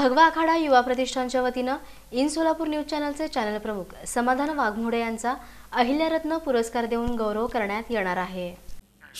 भगवा आखाडा युवा प्रतिष्ठानच्या वतीनं इन सोलापूर न्यूज चॅनलचे चॅनल प्रमुख समाधान वाघमोडे यांचा अहिल्यारत्न पुरस्कार देऊन गौरव करण्यात येणार आहे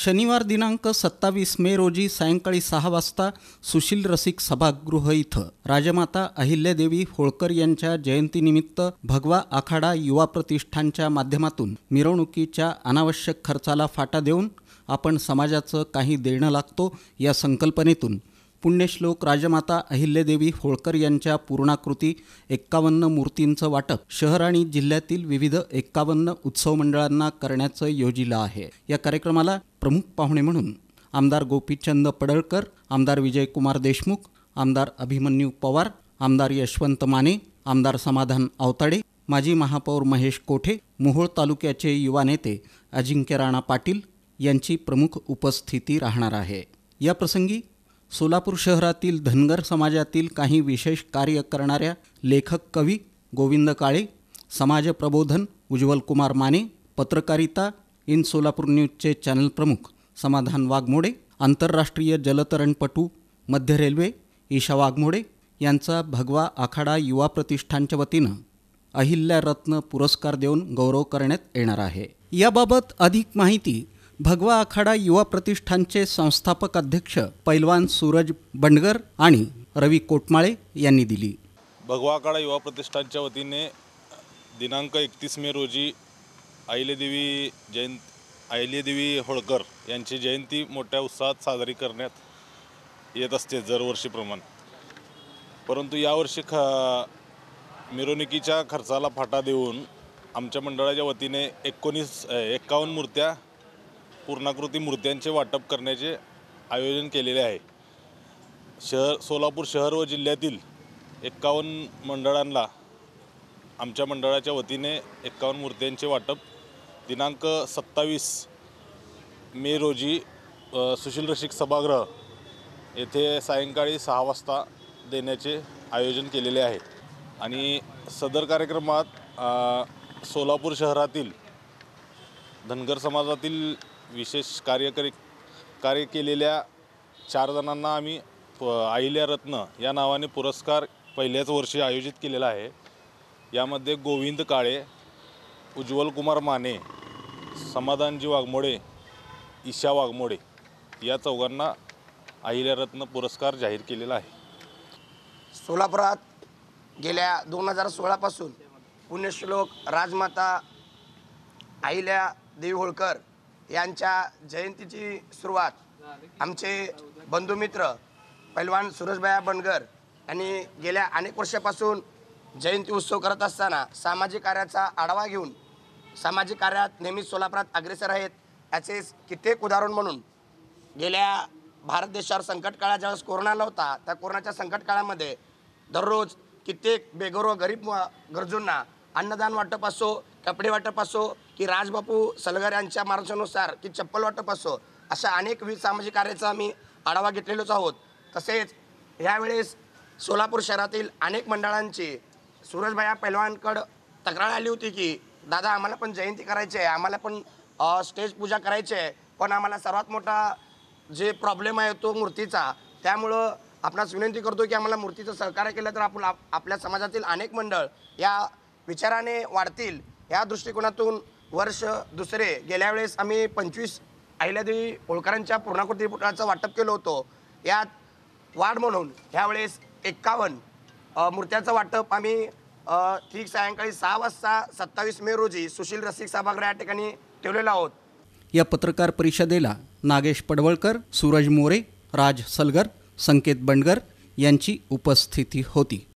शनिवार दिनांक सत्तावीस मे रोजी सायंकाळी सहा वाजता सुशील रसिक सभागृह इथं राजमाता अहिल्यादेवी होळकर यांच्या जयंतीनिमित्त भगवा आखाडा युवा प्रतिष्ठानच्या माध्यमातून मिरवणुकीच्या अनावश्यक खर्चाला फाटा देऊन आपण समाजाचं काही देणं लागतो या संकल्पनेतून पुण्यश्लोक राजमाता अहिल्यादेवी होळकर यांच्या पूर्णाकृती एक्कावन्न मूर्तींचं वाटप शहर आणि जिल्ह्यातील विविध एक्कावन्न उत्सव मंडळांना करण्याचं योजिलं आहे या कार्यक्रमाला प्रमुख पाहुणे म्हणून आमदार गोपीचंद पडळकर आमदार विजयकुमार देशमुख आमदार अभिमन्यू पवार आमदार यशवंत माने आमदार समाधान आवताडे माजी महापौर महेश कोठे मोहोळ तालुक्याचे युवा नेते अजिंक्य राणा पाटील यांची प्रमुख उपस्थिती राहणार आहे याप्रसंगी सोलापूर शहरातील धनगर समाजातील काही विशेष कार्य करणाऱ्या लेखक कवी गोविंद काळे समाज प्रबोधन उज्ज्वल कुमार माने पत्रकारिता इन सोलापूर न्यूजचे चॅनल प्रमुख समाधान वाघमोडे आंतरराष्ट्रीय जलतरणपटू मध्य रेल्वे ईशा वाघमोडे यांचा भगवा आखाडा युवा प्रतिष्ठानच्या वतीनं रत्न पुरस्कार देऊन गौरव करण्यात येणार आहे याबाबत अधिक माहिती भगवा आखाडा युवा प्रतिष्ठानचे संस्थापक अध्यक्ष पैलवान सूरज बंडगर आणि रवी कोटमाळे यांनी दिली भगवा आखाडा युवा प्रतिष्ठानच्या वतीने दिनांक एकतीस मे रोजी आहिलेदेवी जयंत आहिलेदेवी होळकर यांची जयंती मोठ्या उत्साहात साजरी करण्यात येत असते दरवर्षीप्रमाणे परंतु यावर्षी ख मिरवणुकीच्या खर्चाला फाटा देऊन आमच्या मंडळाच्या वतीने एकोणीस एक्कावन्न मूर्त्या पूर्णाकृती मूर्त्यांचे वाटप करण्याचे आयोजन केलेले आहे शहर सोलापूर शहर व जिल्ह्यातील एक्कावन्न मंडळांना आमच्या मंडळाच्या वतीने एक्कावन्न मूर्त्यांचे वाटप दिनांक सत्तावीस मे रोजी सुशील रसिक सभागृह येथे सायंकाळी सहा वाजता देण्याचे आयोजन केलेले आहे आणि सदर कार्यक्रमात सोलापूर शहरातील धनगर समाजातील विशेष कार्यकारी कार्य केलेल्या चार जणांना आम्ही अहिल्या रत्न या नावाने पुरस्कार पहिल्याच वर्षी आयोजित केलेला आहे यामध्ये गोविंद काळे कुमार माने समाधानजी वाघमोडे ईशा वाघमोडे या चौघांना अहिल्यारत्न पुरस्कार जाहीर केलेला आहे सोलापुरात गेल्या दोन हजार सोळापासून पुण्यश्लोक राजमाता अहिल्या देवी होळकर यांच्या जयंतीची सुरुवात आमचे बंधुमित्र पैलवान सुरेशभाया बनगर यांनी गेल्या अनेक वर्षापासून जयंती उत्सव करत असताना सामाजिक कार्याचा आढावा घेऊन सामाजिक कार्यात नेहमीच सोलापुरात अग्रेसर आहेत याचे कित्येक उदाहरण म्हणून गेल्या भारत देशावर संकट काळात ज्यावेळेस कोरोना होता त्या कोरोनाच्या संकट काळामध्ये दररोज कित्येक व गरीब गरजूंना अन्नदान वाटप असो कपडे वाटप असो की राजबापू सलगर यांच्या मार्गानुसार की चप्पल वाटप असो अशा अनेक विविध सामाजिक कार्याचा आम्ही आढावा घेतलेलोच आहोत तसेच ह्यावेळेस सोलापूर शहरातील अनेक मंडळांची सूरजभाया पैलवानकडं तक्रार आली होती की दादा आम्हाला पण जयंती करायची आहे आम्हाला पण स्टेज पूजा करायची आहे पण आम्हाला सर्वात मोठा जे प्रॉब्लेम आहे तो मूर्तीचा त्यामुळं आपणास विनंती करतो की आम्हाला मूर्तीचं सहकार्य केलं तर आपण आपल्या समाजातील अनेक मंडळ या विचाराने वाढतील या दृष्टिकोनातून वर्ष दुसरे गेल्या वेळेस आम्ही पंचवीस अहिल्यादेवी होळकरांच्या पूर्णाकृती वाटप केलं होतं यात वाढ म्हणून ह्यावेळेस एक्कावन्न मूर्त्याचं वाटप आम्ही ठीक सायंकाळी सहा वाजता सत्तावीस मे रोजी सुशील रसिक सभागृह या ठिकाणी ठेवलेला आहोत या पत्रकार परिषदेला नागेश पडवळकर सूरज मोरे राज सलगर संकेत बंडगर यांची उपस्थिती होती